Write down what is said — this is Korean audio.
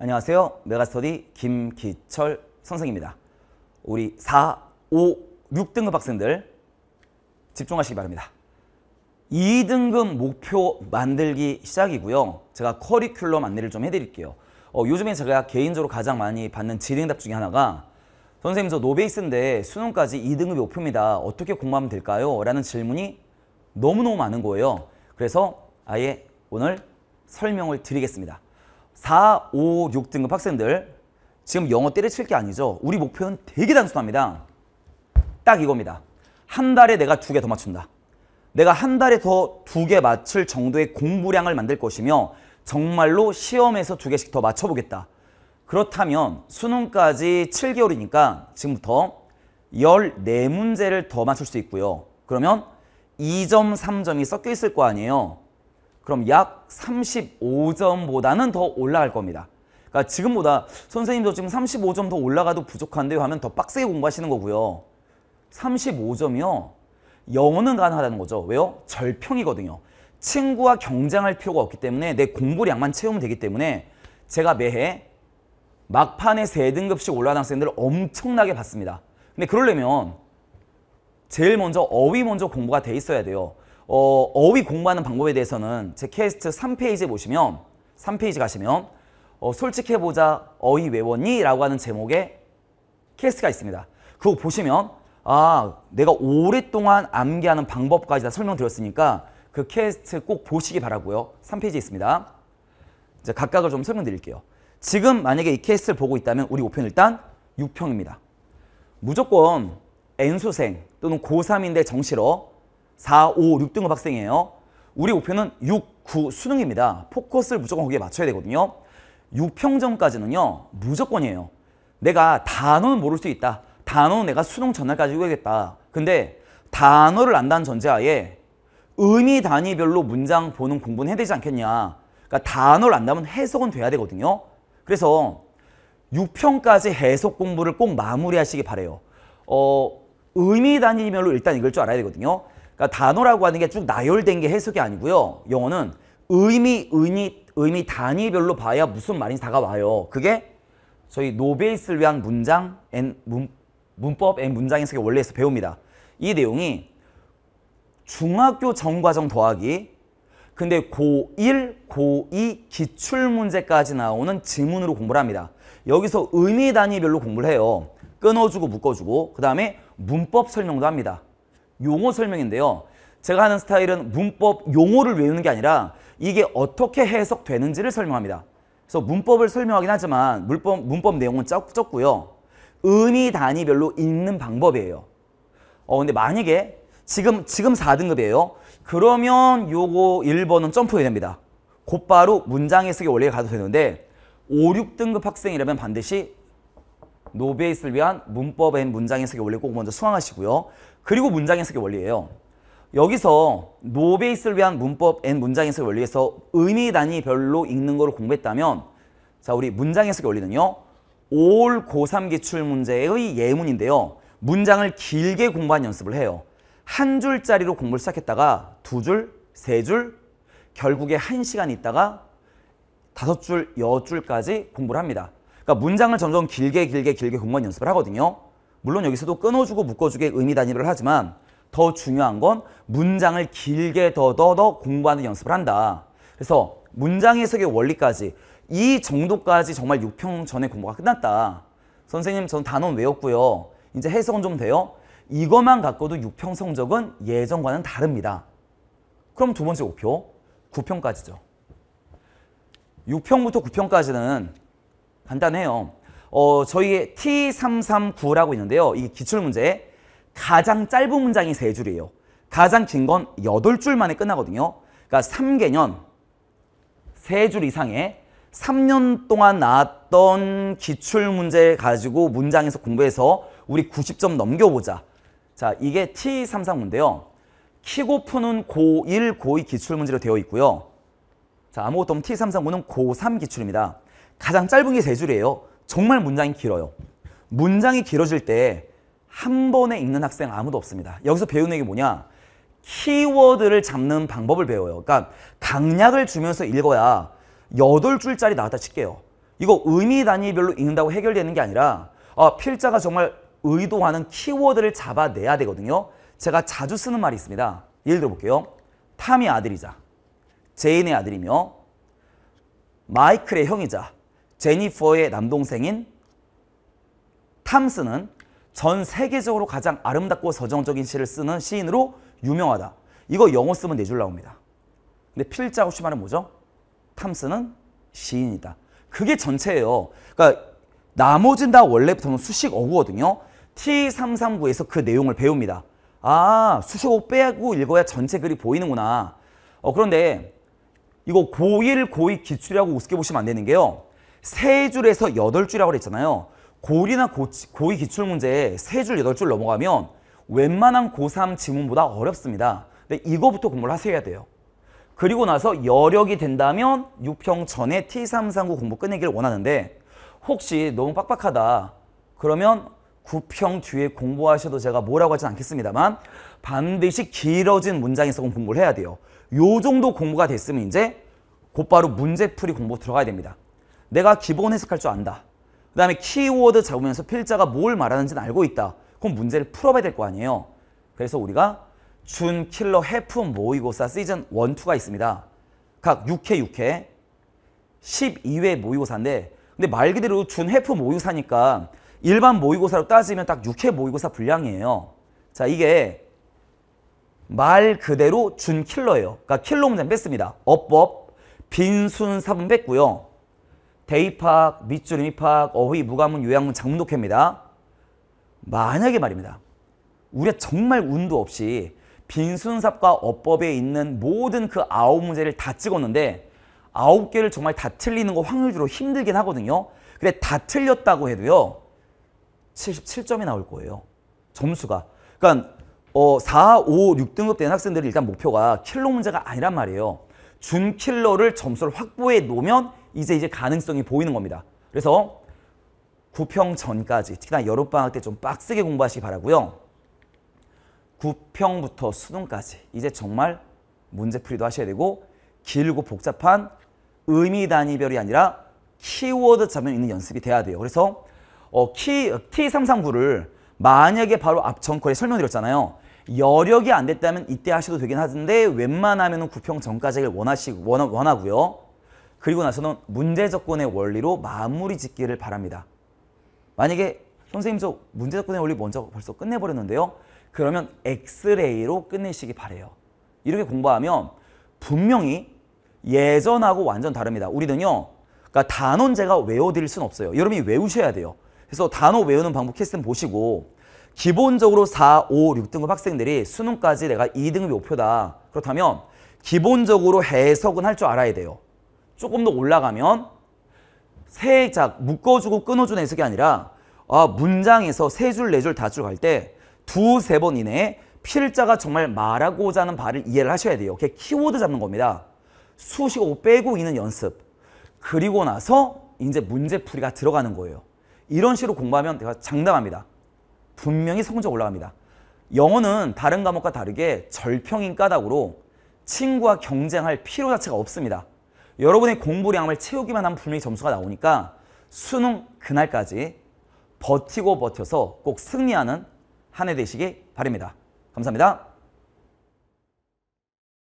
안녕하세요. 메가스터디 김기철 선생입니다. 우리 4, 5, 6등급 학생들 집중하시기 바랍니다. 2등급 목표 만들기 시작이고요. 제가 커리큘럼 안내를 좀 해드릴게요. 어, 요즘에 제가 개인적으로 가장 많이 받는 질의답 중에 하나가 선생님 저 노베이스인데 수능까지 2등급 목표입니다. 어떻게 공부하면 될까요? 라는 질문이 너무너무 많은 거예요. 그래서 아예 오늘 설명을 드리겠습니다. 4, 5, 6등급 학생들 지금 영어 때려칠 게 아니죠. 우리 목표는 되게 단순합니다. 딱 이겁니다. 한 달에 내가 두 개 더 맞춘다. 내가 한 달에 더 두 개 맞출 정도의 공부량을 만들 것이며 정말로 시험에서 두 개씩 더 맞춰보겠다. 그렇다면 수능까지 7개월이니까 지금부터 14문제를 더 맞출 수 있고요. 그러면 2점, 3점이 섞여 있을 거 아니에요. 그럼 약 35점보다는 더 올라갈 겁니다. 그러니까 지금보다 선생님 저 지금 35점 더 올라가도 부족한데요 하면 더 빡세게 공부하시는 거고요. 35점이요. 영어는 가능하다는 거죠. 왜요? 절평이거든요. 친구와 경쟁할 필요가 없기 때문에 내 공부량만 채우면 되기 때문에 제가 매해 막판에 세등급씩 올라가는 학생들을 엄청나게 봤습니다. 근데 그러려면 제일 먼저 어휘 먼저 공부가 돼 있어야 돼요. 어, 어휘 공부하는 방법에 대해서는 제 퀘스트 3페이지에 보시면 3페이지 가시면 어, 솔직해보자 어휘 외웠니? 라고 하는 제목의 퀘스트가 있습니다. 그거 보시면 아 내가 오랫동안 암기하는 방법까지 다 설명드렸으니까 그 퀘스트 꼭 보시기 바라고요. 3페이지 에 있습니다. 이제 각각을 좀 설명드릴게요. 지금 만약에 이 퀘스트를 보고 있다면 우리 5편 일단 6평입니다. 무조건 N수생 또는 고3인데 정시로 4, 5, 6등급 학생이에요. 우리 목표는 6, 9 수능입니다. 포커스를 무조건 거기에 맞춰야 되거든요. 6평점까지는요. 무조건이에요. 내가 단어는 모를 수 있다. 단어는 내가 수능 전날까지 외우겠다. 근데 단어를 안다는 전제하에 의미 단위별로 문장 보는 공부는 해야 되지 않겠냐. 그러니까 단어를 안다면 해석은 돼야 되거든요. 그래서 6평까지 해석 공부를 꼭 마무리하시기 바래요. 어, 의미 단위별로 일단 읽을 줄 알아야 되거든요. 그러니까 단어라고 하는 게 쭉 나열된 게 해석이 아니고요. 영어는 의미, 의미, 의미 단위별로 봐야 무슨 말인지 다가와요. 그게 저희 노베이스를 위한 문장 앤 문, 문법 앤 문장 해석의 원래서 배웁니다. 이 내용이 중학교 전과정 더하기 근데 고1, 고2 기출문제까지 나오는 지문으로 공부를 합니다. 여기서 의미 단위별로 공부를 해요. 끊어주고 묶어주고 그 다음에 문법 설명도 합니다. 용어 설명인데요. 제가 하는 스타일은 문법 용어를 외우는 게 아니라 이게 어떻게 해석되는지를 설명합니다. 그래서 문법을 설명하긴 하지만 문법, 문법 내용은 적, 적고요. 의미 단위별로 읽는 방법이에요. 어 근데 만약에 지금 지금 4등급이에요. 그러면 요거 1번은 점프해야 됩니다. 곧바로 문장 해석이 원래 가도 되는데 5, 6등급 학생이라면 반드시 노베이스를 위한 문법 의 문장 해석의 원리 꼭 먼저 수강하시고요. 그리고 문장 해석의 원리예요. 여기서 노베이스를 위한 문법 앤 문장 해석의 원리에서 의미 단위별로 읽는 걸를 공부했다면 자 우리 문장 해석의 원리는요. 올 고3 기출 문제의 예문인데요. 문장을 길게 공부한 연습을 해요. 한 줄짜리로 공부를 시작했다가 두 줄, 세 줄, 결국에 한 시간 있다가 다섯 줄, 여 줄까지 공부를 합니다. 그러니까 문장을 점점 길게 길게 길게 공무원 연습을 하거든요. 물론 여기서도 끊어주고 묶어주게의미단위를 하지만 더 중요한 건 문장을 길게 더더더 공부하는 연습을 한다. 그래서 문장 해석의 원리까지 이 정도까지 정말 6평 전에 공부가 끝났다. 선생님 전 단원 외웠고요. 이제 해석은 좀 돼요. 이것만 갖고도 6평 성적은 예전과는 다릅니다. 그럼 두 번째 목표 9평까지죠. 6평부터 9평까지는 간단해요. 어, 저희 T339라고 있는데요. 이게 기출문제. 가장 짧은 문장이 세줄이에요 가장 긴 건 여덟 줄 만에 끝나거든요. 그러니까 3개년, 세 줄 이상의 3년 동안 나왔던 기출문제 가지고 문장에서 공부해서 우리 90점 넘겨보자. 자, 이게 t 3 3 9인요 키고 푸는 고1, 고2 기출문제로 되어 있고요. 자, 아무것도 없는 T339는 고3 기출입니다. 가장 짧은 게 세 줄이에요. 정말 문장이 길어요. 문장이 길어질 때 한 번에 읽는 학생 아무도 없습니다. 여기서 배우는 게 뭐냐? 키워드를 잡는 방법을 배워요. 그러니까 강약을 주면서 읽어야 여덟 줄짜리 나왔다 칠게요. 이거 의미 단위별로 읽는다고 해결되는 게 아니라 아, 필자가 정말 의도하는 키워드를 잡아내야 되거든요. 제가 자주 쓰는 말이 있습니다. 예를 들어볼게요. 탐의 아들이자 제인의 아들이며 마이클의 형이자 제니퍼의 남동생인 탐스는 전 세계적으로 가장 아름답고 서정적인 시를 쓰는 시인으로 유명하다. 이거 영어 쓰면 내줄 네 나옵니다. 근데 필자혹 시말은 뭐죠? 탐스는 시인이다. 그게 전체예요. 그러니까 나머진 다 원래부터는 수식어구거든요. T339에서 그 내용을 배웁니다. 아 수식어 빼고 읽어야 전체 글이 보이는구나. 어, 그런데 이거 고1, 고2 기출이라고 우습게 보시면 안 되는 게요. 세 줄에서 여덟 줄이라고 그랬잖아요. 고리나 고위 기출문제에 세 줄, 여덟 줄 넘어가면 웬만한 고3 지문보다 어렵습니다. 근데 이거부터 공부를 하셔야 돼요. 그리고 나서 여력이 된다면 6평 전에 T339 공부 끝내기를 원하는데 혹시 너무 빡빡하다 그러면 9평 뒤에 공부하셔도 제가 뭐라고 하진 않겠습니다만 반드시 길어진 문장에서 공부를 해야 돼요. 요 정도 공부가 됐으면 이제 곧바로 문제풀이 공부 들어가야 됩니다. 내가 기본 해석할 줄 안다. 그 다음에 키워드 잡으면서 필자가 뭘 말하는지는 알고 있다. 그럼 문제를 풀어봐야 될 거 아니에요. 그래서 우리가 준, 킬러, 해프 모의고사 시즌 1, 2가 있습니다. 각 6회, 6회, 12회 모의고사인데 근데 말 그대로 준, 해프 모의고사니까 일반 모의고사로 따지면 딱 6회 모의고사 분량이에요. 자 이게 말 그대로 준 킬러예요. 그러니까 킬러 문제 뺐습니다. 어법, 빈순 사분 뺐고요. 대입학, 밑줄 임입학, 어휘, 무가문, 요양문, 장문 독해입니다. 만약에 말입니다. 우리가 정말 운도 없이 빈순삽과 어법에 있는 모든 그 아홉 문제를 다 찍었는데 아홉 개를 정말 다 틀리는 거 확률적으로 힘들긴 하거든요. 근데 다 틀렸다고 해도요. 77점이 나올 거예요. 점수가. 그러니까 어, 4, 5, 6등급 된 학생들이 일단 목표가 킬로 문제가 아니란 말이에요. 준킬러를 점수를 확보해 놓으면 이제 이제 가능성이 보이는 겁니다. 그래서 구평 전까지 특히나 여름방학 때 좀 빡세게 공부하시기 바라고요. 구평부터 수능까지 이제 정말 문제풀이도 하셔야 되고 길고 복잡한 의미 단위별이 아니라 키워드 자면 있는 연습이 돼야 돼요. 그래서 어, 키, T339를 만약에 바로 앞 전거에 설명드렸잖아요. 여력이 안 됐다면 이때 하셔도 되긴 하던데 웬만하면 구평 전까지 원하시, 원 원하고요. 그리고 나서는 문제접근의 원리로 마무리 짓기를 바랍니다. 만약에 선생님 저 문제접근의 원리 먼저 벌써 끝내버렸는데요. 그러면 엑스레이로 끝내시기 바래요. 이렇게 공부하면 분명히 예전하고 완전 다릅니다. 우리는요. 그러니까 단원 제가 외워드릴 순 없어요. 여러분이 외우셔야 돼요. 그래서 단어 외우는 방법 캐스팅 보시고 기본적으로 4, 5, 6등급 학생들이 수능까지 내가 2등급 이 목표다. 그렇다면 기본적으로 해석은 할 줄 알아야 돼요. 조금 더 올라가면 세작 묶어주고 끊어주는 해석이 아니라 아, 문장에서 세 줄, 네 줄, 다 줄 갈 때 두, 세 번 이내에 필자가 정말 말하고자 하는 바를 이해를 하셔야 돼요. 이렇게 키워드 잡는 겁니다. 수식어 빼고 있는 연습. 그리고 나서 이제 문제풀이가 들어가는 거예요. 이런 식으로 공부하면 제가 장담합니다. 분명히 성적 올라갑니다. 영어는 다른 과목과 다르게 절평인 까닭으로 친구와 경쟁할 필요 자체가 없습니다. 여러분의 공부량을 채우기만 하면 분명히 점수가 나오니까 수능 그날까지 버티고 버텨서 꼭 승리하는 한 해 되시기 바랍니다. 감사합니다.